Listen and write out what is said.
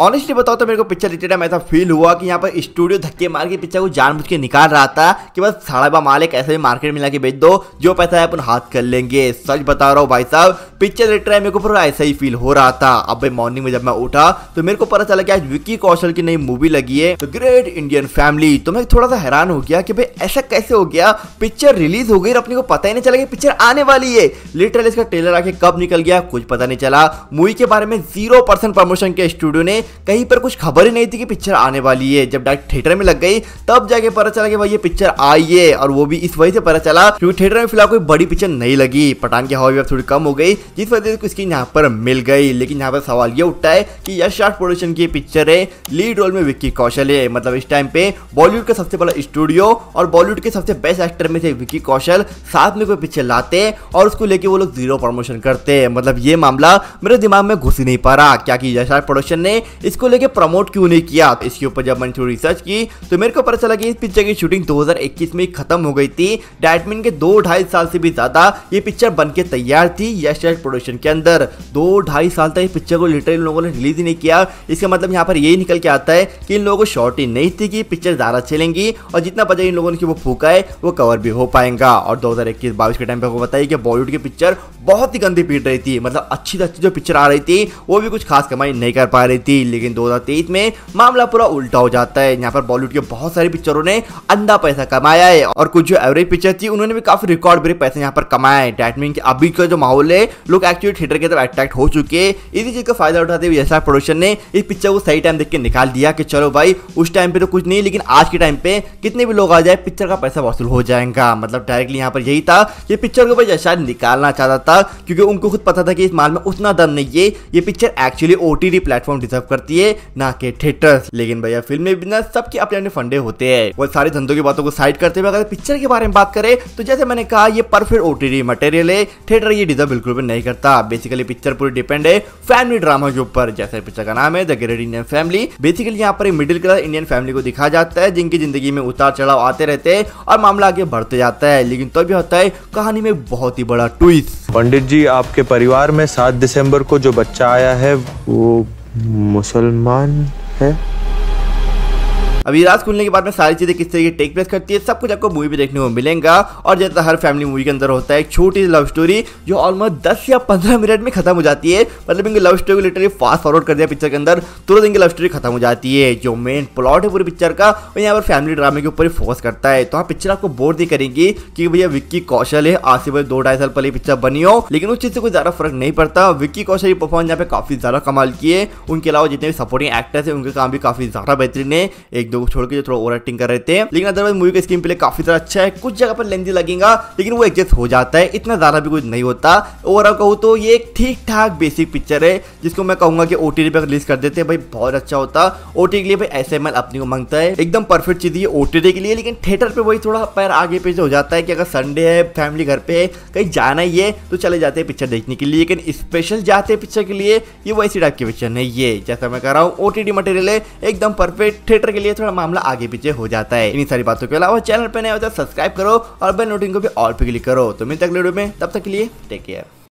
Honestly बताओ तो मेरे को पिक्चर रिलेटेड में ऐसा फील हुआ कि यहाँ पर स्टूडियो धक्के मार के पिक्चर को जानबूझ के निकाल रहा था कि बस साढ़ा मालिक एक ऐसे मार्केट में लाके बेच दो जो पैसा है अपन हाथ कर लेंगे सच बता रहा हूँ भाई साहब पिक्चर रिलेटेड मेरे को पूरा ऐसा ही फील हो रहा था अब भाई मॉर्निंग में जब मैं उठा तो मेरे को पता चला कि आज विक्की कौशल की नई मूवी लगी है तो ग्रेट इंडियन फैमिली तो मैं थोड़ा सा हैरान हो गया कि भाई ऐसा कैसे हो गया पिक्चर रिलीज हो गई और अपने को पता ही नहीं चला कि पिक्चर आने वाली है लिटरली इसका ट्रेलर आके कब निकल गया कुछ पता नहीं चला मूवी के बारे में जीरो परसेंट प्रमोशन के स्टूडियो ने कहीं पर कुछ खबर ही नहीं थी कि पिक्चर आने वाली है जब डायरेक्ट थिएटर में लग गई तब जाके पता चला कि भाई ये पिक्चर आई है और वो भी इस वजह से पता चला क्योंकि थिएटर में फिलहाल कोई बड़ी पिक्चर नहीं लगी पठान की हवा भी थोड़ी कम हो गई जिस वजह से इसकी यहाँ पर मिल गई लेकिन यहाँ पर सवाल ये उठता है कि यश शाह प्रोडक्शन की पिक्चर है लीड रोल में विक्की कौशल है मतलब इस टाइम पे बॉलीवुड का सबसे बड़ा स्टूडियो और बॉलीवुड के सबसे बेस्ट एक्टर में से विक्की कौशल साथ में कोई पिक्चर लाते और उसको लेके वो लोग जीरो प्रमोशन करते मतलब ये मामला मेरे दिमाग में घुस ही नहीं पा रहा क्या कि यश प्रोडक्शन ने इसको लेके प्रमोट क्यों नहीं किया इसके ऊपर जब मैंने थोड़ी रिसर्च की तो मेरे को पता चला कि इस पिक्चर की शूटिंग 2021 में खत्म हो गई थी डैटमिन के दो ढाई साल से भी ज्यादा ये पिक्चर बन के तैयार थी यश राज प्रोडक्शन के अंदर दो ढाई साल तक इस पिक्चर को लिटरली इन लोगों ने रिलीज ही नहीं किया इसका मतलब यहाँ पर यही निकल के आता है कि इन लोगों को शॉर्टिंग नहीं थी कि पिक्चर ज़्यादा चलेंगी और जितना बजट इन लोगों ने वो फूका है वो कवर भी हो पाएगा और दो हज़ार इक्कीस बाईस के टाइम पर आपको बताइए कि बॉलीवुड की पिक्चर बहुत ही गंदी पीट रही थी मतलब अच्छी से अच्छी जो पिक्चर आ रही थी वो भी कुछ खास कमाई नहीं कर पा रही थी थी लेकिन दो में मामला पूरा उल्टा हो जाता है यहाँ पर बॉलीवुड के बहुत सारे पिक्चरों ने अंधा पैसा कमाया है और कुछ जो एवरेज पिक्चर थी उन्होंने भी काफी रिकॉर्ड ब्रेक पैसे यहाँ पर कमाया है डेट मीन अभी का जो माहौल है लोग एक्चुअली थिएटर की तरफ अट्रैक्ट हो चुके हैं इसी चीज का फायदा उठाते हुए यशराज प्रोडक्शन ने इस पिक्चर को सही टाइम देख के निकाल दिया कि चलो भाई उस टाइम पे तो कुछ नहीं लेकिन आज के टाइम पे कितने भी लोग आ जाए पिक्चर का पैसा वसूल हो जाएगा मतलब डायरेक्टली यहाँ पर यही था कि पिक्चर को भाई यशराज निकालना चाहता था क्योंकि उनको खुद पता था कि इस माल में उतना दम नहीं है ये पिक्चर एक्चुअली ओ प्लेटफॉर्म डिजर्व करती है ना के थिएटर लेकिन भैया फिल्म में बिजनेस सबके अपने अपने फंडे होते हैं वो सारे धंधों की बातों को साइड करते हुए अगर पिक्चर के बारे में बात करें तो जैसे मैंने कहा ये परफेक्ट ओटीडी मटेरियल है थिएटर ये डिजर्व बिल्कुल भी नहीं करता बेसिकली पिक्चर पूरी डिपेंड है फैमिली ड्रामा के ऊपर जैसे पिक्चर का नाम है the great Indian family basically यहाँ पर मिडिल क्लास इंडियन फैमिली को दिखाया जाता है जिनकी जिंदगी में उतार चढ़ाव आते रहते हैं और मामला आगे बढ़ते जाता है लेकिन तब भी होता है कहानी में बहुत ही बड़ा ट्विस्ट पंडित जी आपके परिवार में सात दिसंबर को जो बच्चा आया है वो मुसलमान है। अभी रात खुलने के बाद में सारी चीजें किस तरीके टेक प्लेस करती है सब कुछ आपको मूवी में देखने को मिलेगा और जैसा हर फैमिली मूवी के अंदर होता है एक छोटी लव स्टोरी जो ऑलमोस्ट दस या पंद्रह मिनट में खत्म हो जाती है मतलब इनकी लव स्टोरी को लिटरली फास्ट फॉरवर्ड कर दिया पिक्चर के अंदर तुरंत इनकी लव स्टोरी खत्म हो जाती है जो मेन प्लॉट है पूरी पिक्चर का और यहाँ पर फैमिली ड्रामे के ऊपर ही फोकस करता है तो आप पिक्चर आपको बोर नहीं करेंगी कि भैया विक्की कौशल है आज से भाई दो ढाई साल पहले पिक्चर बनी हो लेकिन उस चीज से कोई ज्यादा फर्क नहीं पड़ता विक्की कौशल की परफॉर्मेंस यहाँ पे काफी ज्यादा कमाल की है उनके अलावा जितने भी सपोर्टिंग एक्टर्स है उनके काम भी काफी ज्यादा बेहतरीन है एक दो को छोड़ के जो थोड़ा ओवर एक्टिंग कर रहे थे लेकिन अदरवाइज मूवी का स्क्रीन प्ले काफी ज्यादा अच्छा है कुछ जगह पर लेंदी लगेगा लेकिन वो एडजस्ट हो जाता है इतना ज्यादा भी कुछ नहीं होता ओवरऑल कहूँ तो ये एक ठीक ठाक बेसिक पिक्चर है जिसको मैं कहूंगा कि ओ पे रिलीज कर देते भाई बहुत अच्छा होता ओ के लिए भाई ऐसे मैल अपने को मांगता है एकदम परफेक्ट चीज ये ओ के लिए लेकिन थिएटर पर वही थोड़ा पैर आगे पीछे हो जाता है कि अगर संडे है फैमिली घर पे है कहीं जाना ही है तो चले जाते हैं पिक्चर देखने के लिए लेकिन स्पेशल जाते हैं पिक्चर के लिए ये वैसी टाइप की पिक्चर नहीं है जैसा मैं कह रहा हूँ ओटीडी मटेरियल है एकदम परफेक्ट थिएटर के लिए थोड़ा मामला आगे पीछे हो जाता है इन सारी बातों के अलावा चैनल पर नया होता तो है सब्सक्राइब करो और बेल नोटिंग को भी ऑल पे क्लिक करो तो मिलते अगले वीडियो में तब तक के लिए टेक केयर